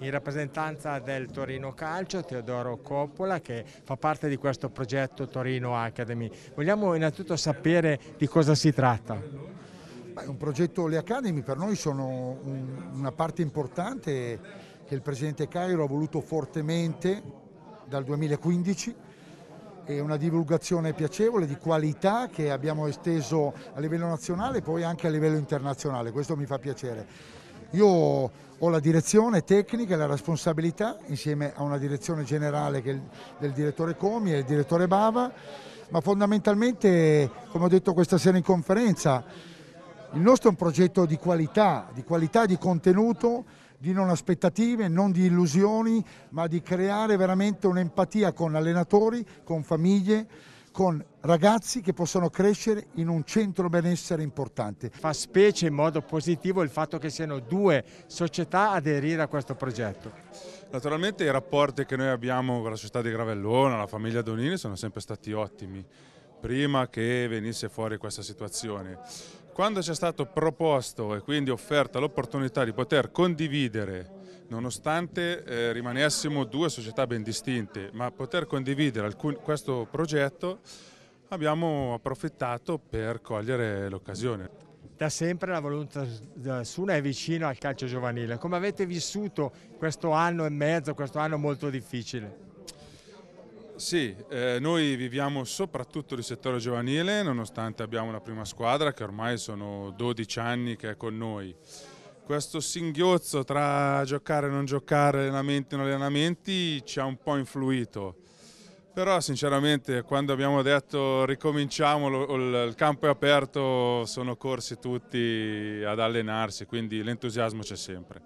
in rappresentanza del Torino Calcio, Teodoro Coppola che fa parte di questo progetto Torino Academy. Vogliamo innanzitutto sapere di cosa si tratta. Beh, un progetto, le Academy per noi sono un, una parte importante che il Presidente Cairo ha voluto fortemente dal 2015 è una divulgazione piacevole di qualità che abbiamo esteso a livello nazionale e poi anche a livello internazionale, questo mi fa piacere. Io ho la direzione tecnica e la responsabilità insieme a una direzione generale del direttore Comi e il direttore Bava, ma fondamentalmente, come ho detto questa sera in conferenza, il nostro è un progetto di qualità, di qualità di contenuto, di non aspettative, non di illusioni, ma di creare veramente un'empatia con allenatori, con famiglie, con ragazzi che possono crescere in un centro benessere importante. Fa specie in modo positivo il fatto che siano due società aderire a questo progetto. Naturalmente i rapporti che noi abbiamo con la società di Gravellona, la famiglia Donini sono sempre stati ottimi prima che venisse fuori questa situazione. Quando ci è stato proposto e quindi offerta l'opportunità di poter condividere nonostante eh, rimanessimo due società ben distinte, ma poter condividere alcun, questo progetto abbiamo approfittato per cogliere l'occasione. Da sempre la volontà Suna è vicina al calcio giovanile. Come avete vissuto questo anno e mezzo, questo anno molto difficile? Sì, eh, noi viviamo soprattutto di settore giovanile, nonostante abbiamo la prima squadra che ormai sono 12 anni che è con noi questo singhiozzo tra giocare e non giocare, allenamenti e non allenamenti ci ha un po' influito. Però sinceramente quando abbiamo detto ricominciamo, il campo è aperto, sono corsi tutti ad allenarsi, quindi l'entusiasmo c'è sempre.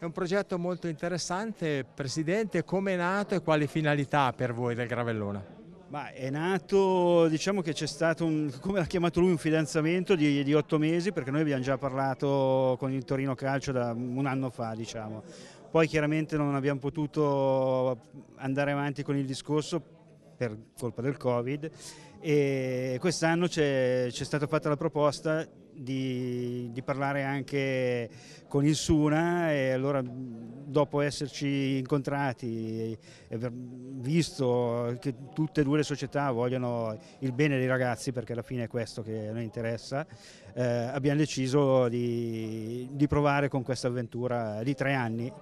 È un progetto molto interessante, Presidente, come è nato e quali finalità per voi del Gravellona? Ma è nato, diciamo che c'è stato, un, come l'ha chiamato lui, un fidanzamento di, di, otto mesi perché noi abbiamo già parlato con il Torino Calcio da un anno fa diciamo. Poi chiaramente non abbiamo potuto andare avanti con il discorso per colpa del Covid e quest'anno ci è stata fatta la proposta di, di, parlare anche con il Suna e allora dopo esserci incontrati e aver visto che tutte e due le società vogliono il bene dei ragazzi perché alla fine è questo che noi interessa, eh, abbiamo deciso di, di provare con questa avventura di tre anni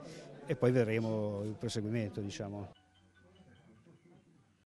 e poi vedremo il proseguimento diciamo.